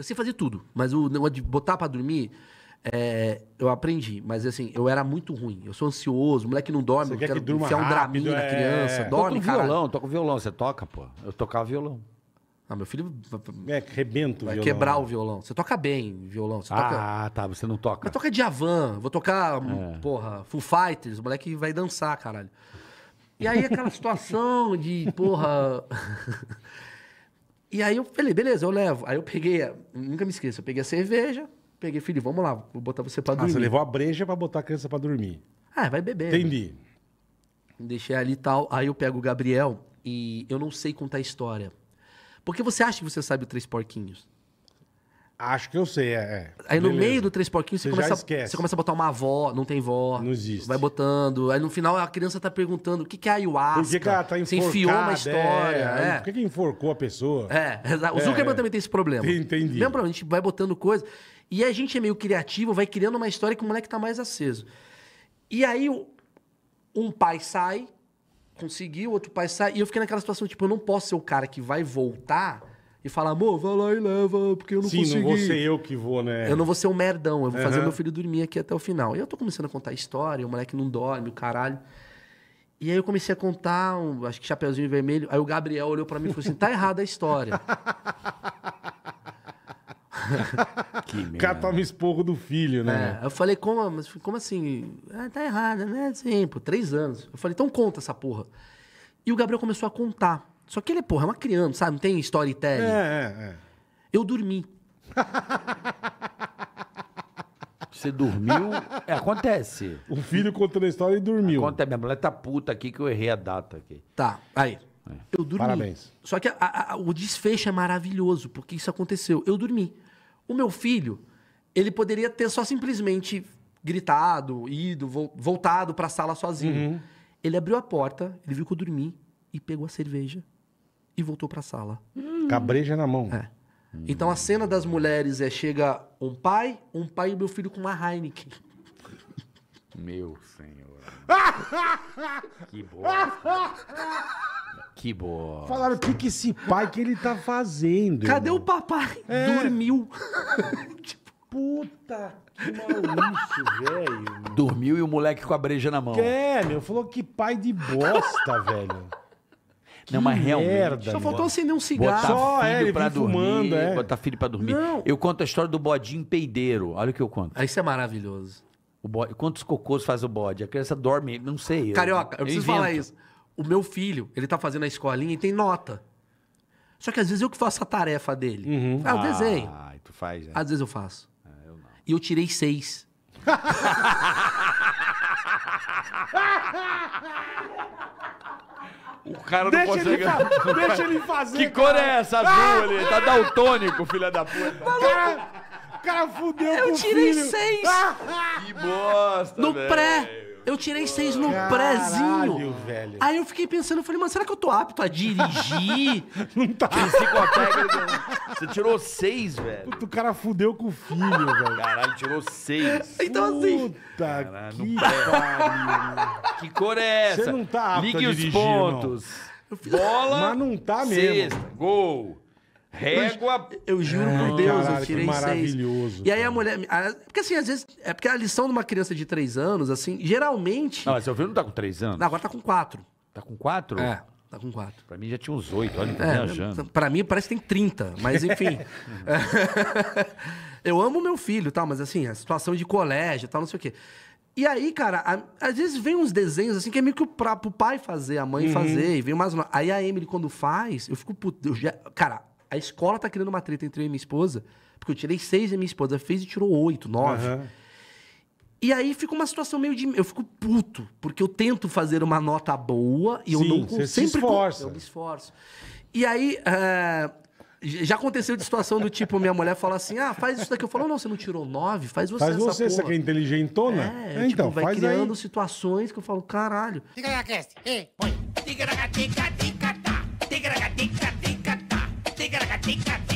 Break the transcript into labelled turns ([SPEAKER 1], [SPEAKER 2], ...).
[SPEAKER 1] Eu sei fazer tudo, mas o negócio de botar para dormir, é, eu aprendi, mas assim, eu era muito ruim. Eu sou ansioso, moleque não dorme, você eu quer quero que enfiar um rápido, na é. criança, é... dorme, toco violão, toco violão, você toca, pô. Eu tocava violão. Ah, meu filho. É, rebento vai violão. quebrar né? o violão. Você toca bem violão. Você ah, toca... tá, você não toca. Mas toca Djavan, vou tocar, é. Hum, porra, Full Fighters, o moleque vai dançar, caralho. E aí aquela situação de, porra. E aí eu falei, beleza, eu levo. Aí eu peguei, a... nunca me esqueço, eu peguei a cerveja, peguei, filho, vamos lá, vou botar você pra dormir. Ah, você levou a breja pra botar a criança pra dormir. Ah, vai beber. Né? Entendi. Né? Deixei ali e tal. Aí eu pego o Gabriel e eu não sei contar a história. Porque você acha que você sabe o Três Porquinhos. Acho que eu sei, é. é. Aí Beleza. no meio do Três Porquinhos você, você começa, você começa a botar uma avó, não tem vó. Não existe. Vai botando. Aí no final a criança tá perguntando o que, que é ayahuasca. Por que, que ela tá enforcada? Você enfiou uma história. É, é. Por que, que enforcou a pessoa? É, o é, Zuckerman também tem esse problema. Entendi. Lembra? A gente vai botando coisa. E a gente é meio criativo, vai criando uma história que o moleque tá mais aceso. E aí um pai sai, conseguiu, outro pai sai. E eu fiquei naquela situação, tipo, eu não posso ser o cara que vai voltar e falar, amor, vai lá e leva, porque eu não Sim, consegui. Sim, não vou ser eu que vou, né? Eu não vou ser um merdão, eu vou uhum. fazer meu filho dormir aqui até o final. E eu tô começando a contar a história, o moleque não dorme, o caralho. E aí eu comecei a contar, um, acho que Chapeuzinho Vermelho. Aí o Gabriel olhou para mim e falou assim, tá errada a história. que cara toma esporro do filho, né? É, eu falei, como, como assim? Ah, tá errada, né? Sim, por três anos. Eu falei, então conta essa porra. E o Gabriel começou a contar. Só que ele, porra, é uma criança, sabe? Não tem storytelling. É, é, é. Eu dormi. Você dormiu. É, acontece. O filho contando a história e dormiu. Acontece, minha mulher tá puta aqui que eu errei a data aqui. Tá, aí. É. Eu dormi. Parabéns. Só que a, a, o desfecho é maravilhoso, porque isso aconteceu. Eu dormi. O meu filho, ele poderia ter só simplesmente gritado, ido, voltado para a sala sozinho. Uhum. Ele abriu a porta, ele viu que eu dormi e pegou a cerveja e voltou para a sala. Hum. Cabreja na mão. É. Então a cena das mulheres é chega um pai, um pai e meu filho com uma Heineken. Meu senhor. que bosta. Que bosta. Falaram, o que, que esse pai que ele tá fazendo? Cadê irmão? o papai? É. Dormiu. tipo, puta que maluco, velho. Dormiu e o moleque com a breja na mão. É, meu, falou que pai de bosta, velho. Não, mas realmente. Merda, só faltou acender um cigarro. Botar só, é, filho é, pra dormir. Fumando, é. Botar filho pra dormir. Não. Eu conto a história do bodinho peideiro. Olha o que eu conto. aí isso é maravilhoso. O bode, quantos cocôs faz o bode? A criança dorme, não sei. Carioca, eu, eu preciso invento. falar isso. O meu filho, ele tá fazendo a escolinha e tem nota. Só que às vezes eu que faço a tarefa dele. Uhum. Ah, eu desenho. Ah, tu faz, é. Às vezes eu faço. É, eu não. E eu tirei seis. O cara não consegue. Ele fa... deixa ele fazer. Que cor é essa azul ali? Tá ah! daltônico, filha da puta. Tá o cara, cara fudeu Eu com o filho. Eu tirei seis. Que bosta. No véio. pré. Eu tirei seis no Caralho, prézinho. velho. Aí eu fiquei pensando, eu falei, mano, será que eu tô apto a dirigir? Não tá. Psicotécnica. Né? Você tirou seis, velho. o cara fudeu com o filho, velho. Caralho, tirou seis. Então, assim, Puta que pariu. Que cor é essa? Você não tá apto Ligue a os dirigir, os pontos.
[SPEAKER 2] Bola. Mas não tá mesmo. Sexta,
[SPEAKER 1] gol. Régua. Eu juro é, por Deus, caralho, eu tirei que maravilhoso. Seis. E aí a mulher. Porque assim, às vezes. É porque a lição de uma criança de 3 anos, assim, geralmente. Não, mas eu vi não tá com 3 anos. Não, agora tá com 4. Tá com 4? É. Tá com 4. Pra mim já tinha uns 8, olha, tá é, viajando. Pra mim parece que tem 30, mas enfim. eu amo meu filho tal, tá, mas assim, a situação de colégio tal, não sei o quê. E aí, cara, a, às vezes vem uns desenhos assim que é meio que pra, pro pai fazer, a mãe uhum. fazer, e vem umas. Aí a Emily, quando faz, eu fico puto. Eu já, cara, a escola tá criando uma treta entre eu e minha esposa, porque eu tirei seis e minha esposa fez e tirou oito, nove. Uhum. E aí fica uma situação meio de. Eu fico puto, porque eu tento fazer uma nota boa e Sim, eu não você sempre se esforça. Eu me esforço. E aí. Uh, já aconteceu de situação do tipo, minha mulher fala assim: ah, faz isso daqui. Eu falo, não, você não tirou nove, faz você faz essa você, porra. você que é inteligentona. É, é, então, tipo, vai criando aí. situações que eu falo, caralho. Tica na cast, ei, põe. Tica na tica, tica, tá. Tica na tica, tick, tick,